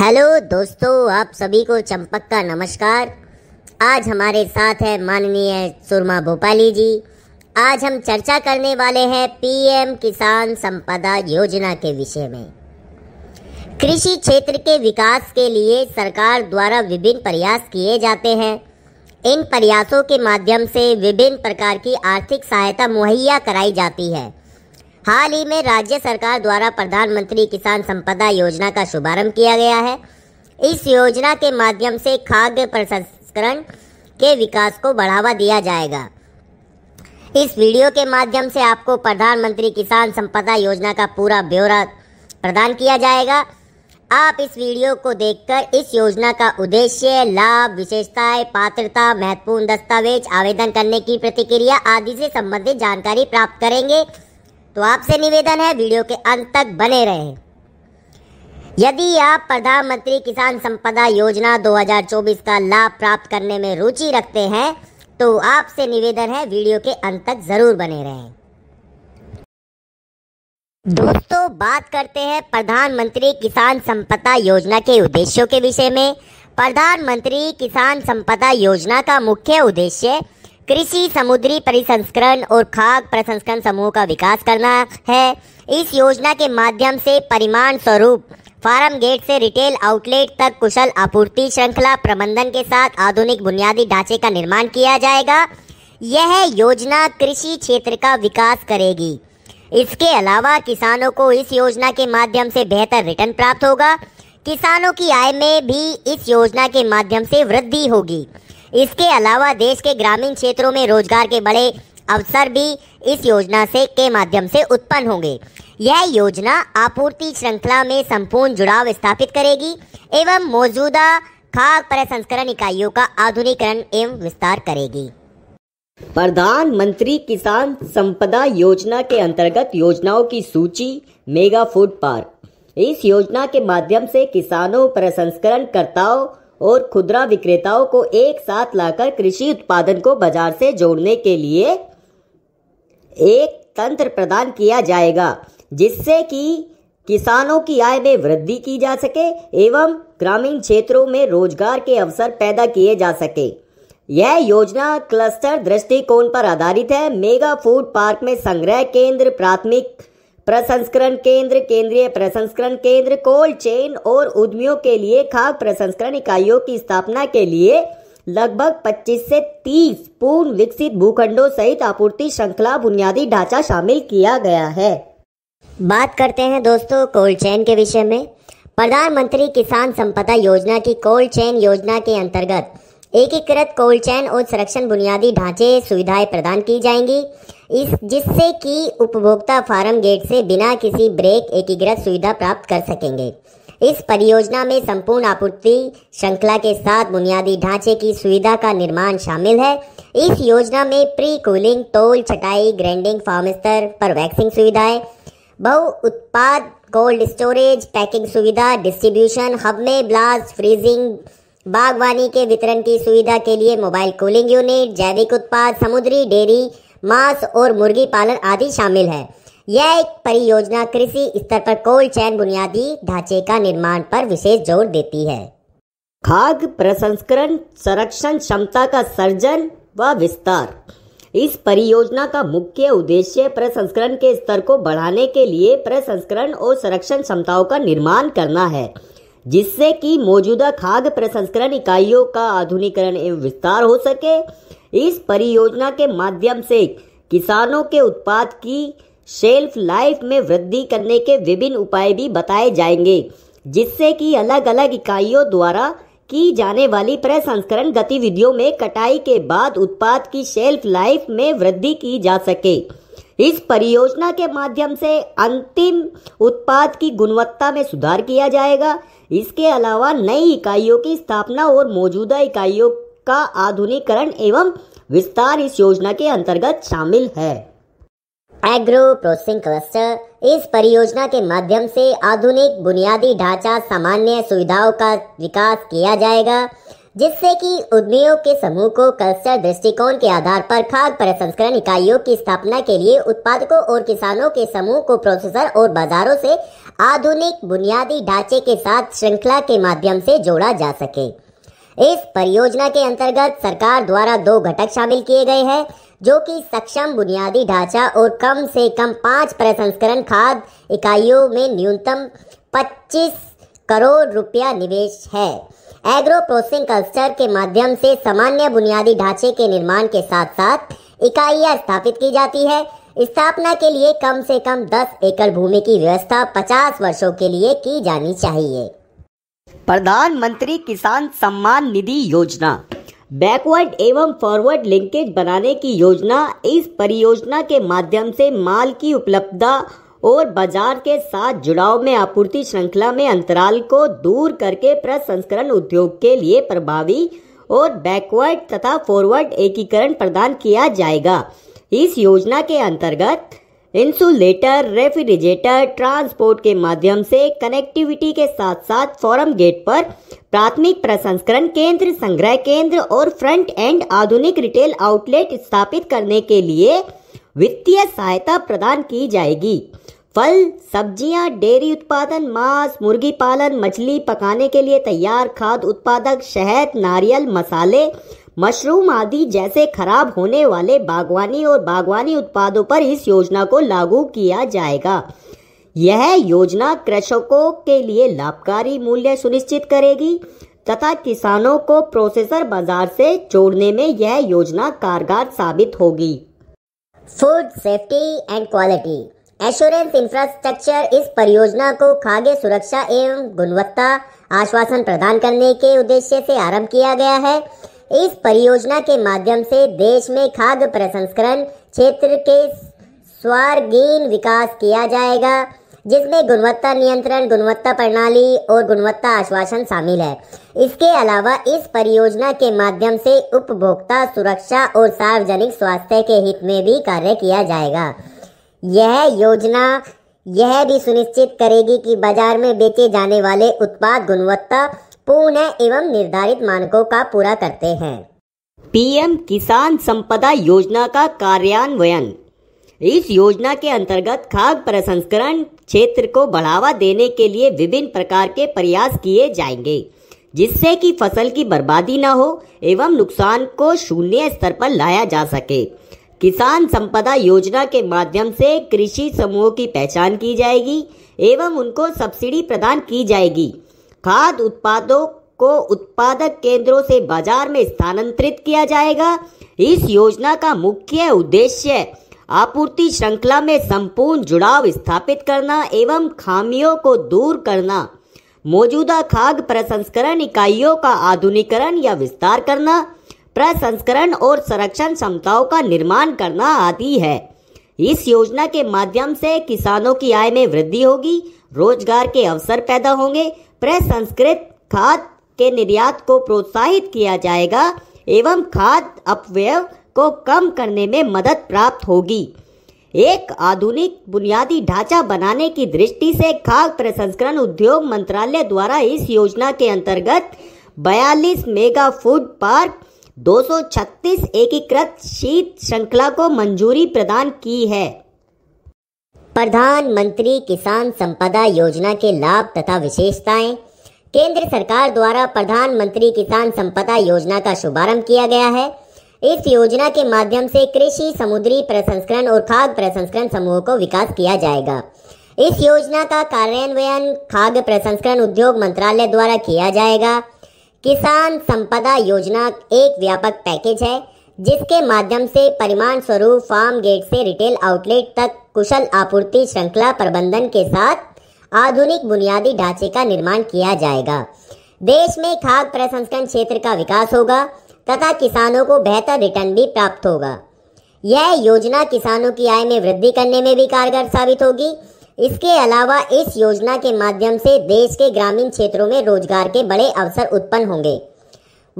hello दोस्तों आप सभी को चंपक का नमस्कार आज हमारे साथ है माननीय सुरमा भोपाली जी आज हम चर्चा करने वाले हैं पीएम किसान संपदा योजना के विषय में कृषि क्षेत्र के विकास के लिए सरकार द्वारा विभिन्न प्रयास किए जाते हैं इन प्रयासों के माध्यम से विभिन्न प्रकार की आर्थिक सहायता मुहैया कराई जाती है हाल ही में राज्य सरकार द्वारा प्रधानमंत्री किसान संपदा योजना का शुभारंभ किया गया है इस योजना के माध्यम से खाद्य प्रसंस्करण के विकास को बढ़ावा दिया जाएगा इस वीडियो के माध्यम से आपको प्रधानमंत्री किसान संपदा योजना का पूरा ब्यौरा प्रदान किया जाएगा आप इस वीडियो को देखकर इस योजना का उद्देश्य लाभ विशेषताएं पात्रता महत्वपूर्ण दस्तावेज आवेदन करने की प्रतिक्रिया आदि से संबंधित जानकारी प्राप्त करेंगे तो आपसे निवेदन है वीडियो के अंत तक बने रहें यदि आप प्रधानमंत्री किसान संपदा योजना 2024 का लाभ प्राप्त करने में रुचि रखते हैं तो आपसे निवेदन है वीडियो के अंत तक जरूर बने रहें दोस्तों बात करते हैं प्रधानमंत्री किसान संपदा योजना के उद्देश्यों के विषय में प्रधानमंत्री किसान संपदा योजना का मुख्य उद्देश्य कृषि समुद्री परिसंस्करण और खाद प्रसंस्करण समूह का विकास करना है इस योजना के माध्यम से परिमाण स्वरूप फार्म गेट से रिटेल आउटलेट तक कुशल आपूर्ति श्रृंखला प्रबंधन के साथ आधुनिक बुनियादी ढांचे का निर्माण किया जाएगा यह योजना कृषि क्षेत्र का विकास करेगी इसके अलावा किसानों को इस योजना के माध्यम से बेहतर रिटर्न प्राप्त होगा किसानों की आय में भी इस योजना के माध्यम से वृद्धि होगी इसके अलावा देश के ग्रामीण क्षेत्रों में रोजगार के बड़े अवसर भी इस योजना से के माध्यम से उत्पन्न होंगे यह योजना आपूर्ति श्रृंखला में संपूर्ण जुड़ाव स्थापित करेगी एवं मौजूदा खाद प्रसंस्करण इकाइयों का आधुनिकरण एवं विस्तार करेगी प्रधानमंत्री किसान संपदा योजना के अंतर्गत योजनाओं की सूची मेगा फूड पार्क इस योजना के माध्यम से किसानों प्रसंस्करणकर्ताओं और खुदरा विक्रेताओं को एक साथ लाकर कृषि उत्पादन को बाजार से जोड़ने के लिए एक तंत्र प्रदान किया जाएगा जिससे कि किसानों की आय में वृद्धि की जा सके एवं ग्रामीण क्षेत्रों में रोजगार के अवसर पैदा किए जा सके यह योजना क्लस्टर दृष्टिकोण पर आधारित है मेगा फूड पार्क में संग्रह केंद्र प्राथमिक प्रसंस्करण केंद्र केंद्रीय प्रसंस्करण केंद्र कोल्ड चेन और उद्यमियों के लिए खाद्य प्रसंस्करण इकाइयों की स्थापना के लिए लगभग 25 से 30 पूर्ण विकसित भूखंडों सहित आपूर्ति श्रृंखला बुनियादी ढांचा शामिल किया गया है बात करते हैं दोस्तों कोल्ड चेन के विषय में प्रधानमंत्री किसान संपदा योजना की कोल्ड चेन योजना के अंतर्गत एकीकृत कोल्ड चैन और संरक्षण बुनियादी ढांचे सुविधाएं प्रदान की जाएंगी इस जिससे कि उपभोक्ता फार्म गेट से बिना किसी ब्रेक एकीकृत सुविधा प्राप्त कर सकेंगे इस परियोजना में संपूर्ण आपूर्ति श्रृंखला के साथ बुनियादी ढांचे की सुविधा का निर्माण शामिल है इस योजना में प्री कूलिंग तोल छटाई ग्राइंडिंग फार्म स्तर पर वैक्सिंग सुविधाएं बहु उत्पाद कोल्ड स्टोरेज पैकिंग सुविधा डिस्ट्रीब्यूशन हब में ब्लास्ट फ्रीजिंग बागवानी के वितरण की सुविधा के लिए मोबाइल कूलिंग यूनिट जैविक उत्पाद समुद्री डेयरी मांस और मुर्गी पालन आदि शामिल है यह एक परियोजना कृषि स्तर पर कोल्ड चैन बुनियादी ढांचे का निर्माण पर विशेष जोर देती है खाद्य प्रसंस्करण संरक्षण क्षमता का सर्जन व विस्तार इस परियोजना का मुख्य उद्देश्य प्रसंस्करण के स्तर को बढ़ाने के लिए प्रसंस्करण और संरक्षण क्षमताओं का निर्माण करना है जिससे कि मौजूदा खाद्य प्रसंस्करण इकाइयों का आधुनिकरण एवं विस्तार हो सके इस परियोजना के माध्यम से किसानों के उत्पाद की शेल्फ लाइफ में वृद्धि करने के विभिन्न उपाय भी बताए जाएंगे जिससे कि अलग अलग इकाइयों द्वारा की जाने वाली प्रसंस्करण गतिविधियों में कटाई के बाद उत्पाद की शेल्फ लाइफ में वृद्धि की जा सके इस परियोजना के माध्यम से अंतिम उत्पाद की गुणवत्ता में सुधार किया जाएगा इसके अलावा नई इकाइयों की स्थापना और मौजूदा इकाइयों का आधुनिकरण एवं विस्तार इस योजना के अंतर्गत शामिल है एग्रो प्रोसेसिंग क्लस्टर इस परियोजना के माध्यम से आधुनिक बुनियादी ढांचा सामान्य सुविधाओं का विकास किया जाएगा जिससे कि उद्यमियों के समूह को कल्चर दृष्टिकोण के आधार पर खाद प्रसंस्करण इकाइयों की स्थापना के लिए उत्पादकों और किसानों के समूह को प्रोसेसर और बाजारों से आधुनिक बुनियादी ढांचे के साथ श्रृंखला के माध्यम से जोड़ा जा सके इस परियोजना के अंतर्गत सरकार द्वारा दो घटक शामिल किए गए हैं जो कि सक्षम बुनियादी ढांचा और कम से कम पाँच प्रसंस्करण खाद इकाइयों में न्यूनतम 25 करोड़ रुपया निवेश है एग्रो प्रोसेसिंग कल्स्टर के माध्यम से सामान्य बुनियादी ढांचे के निर्माण के साथ साथ इकाइयां स्थापित की जाती है स्थापना के लिए कम से कम 10 एकड़ भूमि की व्यवस्था 50 वर्षों के लिए की जानी चाहिए प्रधानमंत्री किसान सम्मान निधि योजना बैकवर्ड एवं फॉरवर्ड लिंकेज बनाने की योजना इस परियोजना के माध्यम से माल की उपलब्धता और बाजार के साथ जुड़ाव में आपूर्ति श्रृंखला में अंतराल को दूर करके प्रसंस्करण उद्योग के लिए प्रभावी और बैकवर्ड तथा फॉरवर्ड एकीकरण प्रदान किया जाएगा इस योजना के अंतर्गत इंसुलेटर रेफ्रिजरेटर ट्रांसपोर्ट के माध्यम से कनेक्टिविटी के साथ साथ फॉरम गेट पर प्राथमिक प्रसंस्करण केंद्र संग्रह केंद्र और फ्रंट एंड आधुनिक रिटेल आउटलेट स्थापित करने के लिए वित्तीय सहायता प्रदान की जाएगी फल सब्जियां, डेयरी उत्पादन मांस मुर्गी पालन मछली पकाने के लिए तैयार खाद उत्पादक शहद नारियल मसाले मशरूम आदि जैसे खराब होने वाले बागवानी और बागवानी उत्पादों पर इस योजना को लागू किया जाएगा यह योजना कृषकों के लिए लाभकारी मूल्य सुनिश्चित करेगी तथा किसानों को प्रोसेसर बाजार से जोड़ने में यह योजना कारगर साबित होगी food safety and quality assurance infrastructure इस परियोजना को खाद्य सुरक्षा एवं गुणवत्ता आश्वासन प्रदान करने के उद्देश्य से आरंभ किया गया है इस परियोजना के माध्यम से देश में खाद्य प्रसंस्करण क्षेत्र के स्वर्गीन विकास किया जाएगा जिसमें गुणवत्ता नियंत्रण गुणवत्ता प्रणाली और गुणवत्ता आश्वासन शामिल है इसके अलावा इस परियोजना के माध्यम से उपभोक्ता सुरक्षा और सार्वजनिक स्वास्थ्य के हित में भी कार्य किया जाएगा यह योजना यह भी सुनिश्चित करेगी कि बाजार में बेचे जाने वाले उत्पाद गुणवत्ता पूर्ण एवं निर्धारित मानकों का पूरा करते हैं पीएम किसान संपदा योजना का कार्यान्वयन इस योजना के अंतर्गत खाद्य प्रसंस्करण क्षेत्र को बढ़ावा देने के लिए विभिन्न प्रकार के प्रयास किए जाएंगे जिससे कि फसल की बर्बादी न हो एवं नुकसान को शून्य स्तर पर लाया जा सके किसान संपदा योजना के माध्यम से कृषि समूहों की पहचान की जाएगी एवं उनको सब्सिडी प्रदान की जाएगी खाद उत्पादों को उत्पादक केंद्रों से बाजार में स्थानांतरित किया जाएगा इस योजना का मुख्य उद्देश्य आपूर्ति श्रृंखला में संपूर्ण जुड़ाव स्थापित करना एवं खामियों को दूर करना मौजूदा खाद्य प्रसंस्करण इकाइयों का आधुनिकरण या विस्तार करना प्रसंस्करण और संरक्षण क्षमताओं का निर्माण करना आदि है इस योजना के माध्यम से किसानों की आय में वृद्धि होगी रोजगार के अवसर पैदा होंगे प्रसंस्कृत खाद के निर्यात को प्रोत्साहित किया जाएगा एवं खाद अपव्यय को कम करने में मदद प्राप्त होगी एक आधुनिक बुनियादी ढांचा बनाने की दृष्टि से खाद्य प्रसंस्करण उद्योग मंत्रालय द्वारा इस योजना के अंतर्गत 42 मेगा फूड पार्क 236 एकीकृत शीत श्रृंखला को मंजूरी प्रदान की है प्रधानमंत्री किसान संपदा योजना के लाभ तथा विशेषताएं केंद्र सरकार द्वारा प्रधानमंत्री किसान संपदा योजना का शुभारंभ किया गया है इस योजना के माध्यम से कृषि समुद्री प्रसंस्करण और खाद्य प्रसंस्करण समूह को विकास किया जाएगा इस योजना का कार्यान्वयन खाद्य प्रसंस्करण उद्योग मंत्रालय द्वारा किया जाएगा किसान संपदा योजना एक व्यापक पैकेज है जिसके माध्यम से परिमाण स्वरूप फार्म गेट से रिटेल आउटलेट तक कुशल आपूर्ति श्रृंखला प्रबंधन के साथ आधुनिक बुनियादी ढांचे का निर्माण किया जाएगा देश में खाद्य प्रसंस्करण क्षेत्र का विकास होगा तथा किसानों को बेहतर रिटर्न भी प्राप्त होगा यह योजना किसानों की आय में वृद्धि करने में भी कारगर साबित होगी इसके अलावा इस योजना के माध्यम से देश के ग्रामीण क्षेत्रों में रोजगार के बड़े अवसर उत्पन्न होंगे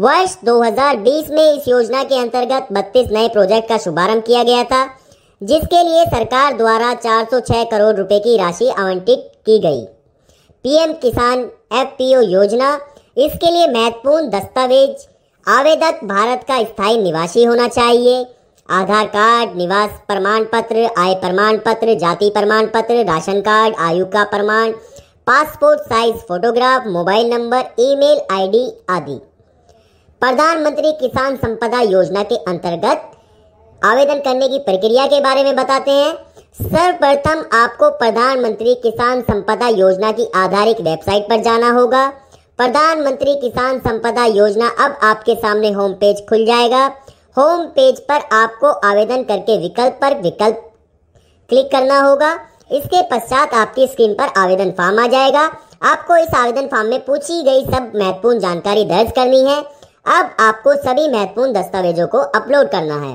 वर्ष 2020 में इस योजना के अंतर्गत 32 नए प्रोजेक्ट का शुभारंभ किया गया था जिसके लिए सरकार द्वारा 406 करोड़ रुपए की राशि आवंटित की गई पीएम किसान एफपीओ योजना इसके लिए महत्वपूर्ण दस्तावेज आवेदक भारत का स्थायी निवासी होना चाहिए आधार कार्ड निवास प्रमाण पत्र आय प्रमाण पत्र जाति प्रमाण पत्र राशन कार्ड आयु का प्रमाण passport size photograph mobile number email ID आदि प्रधानमंत्री किसान संपदा योजना के अंतर्गत आवेदन करने की प्रक्रिया के बारे में बताते हैं सर्वप्रथम आपको प्रधानमंत्री किसान संपदा योजना की आधारित वेबसाइट पर जाना होगा प्रधानमंत्री किसान संपदा योजना अब आपके सामने होम पेज खुल जाएगा होम पेज पर आपको आवेदन करके विकल्प पर विकल्प क्लिक करना होगा इसके पश्चात आपकी स्क्रीन पर आवेदन फॉर्म आ जाएगा आपको इस आवेदन फॉर्म में पूछी गई सब महत्वपूर्ण जानकारी दर्ज करनी है अब आपको सभी महत्वपूर्ण दस्तावेजों को अपलोड करना है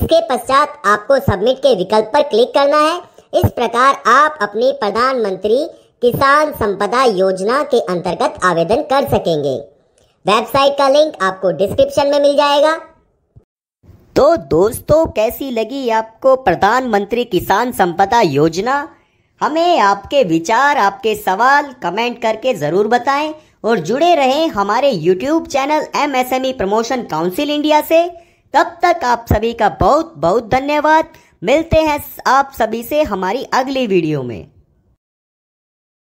इसके पश्चात आपको सबमिट के विकल्प पर क्लिक करना है इस प्रकार आप अपनी प्रधानमंत्री किसान संपदा योजना के अंतर्गत आवेदन कर सकेंगे वेबसाइट का लिंक आपको डिस्क्रिप्शन में मिल जाएगा तो दोस्तों कैसी लगी आपको प्रधानमंत्री किसान संपदा योजना हमें आपके विचार आपके सवाल कमेंट करके ज़रूर बताएं और जुड़े रहें हमारे YouTube channel M S M E promotion council India से तब तक आप सभी का बहुत बहुत धन्यवाद मिलते हैं आप सभी से हमारी अगली वीडियो में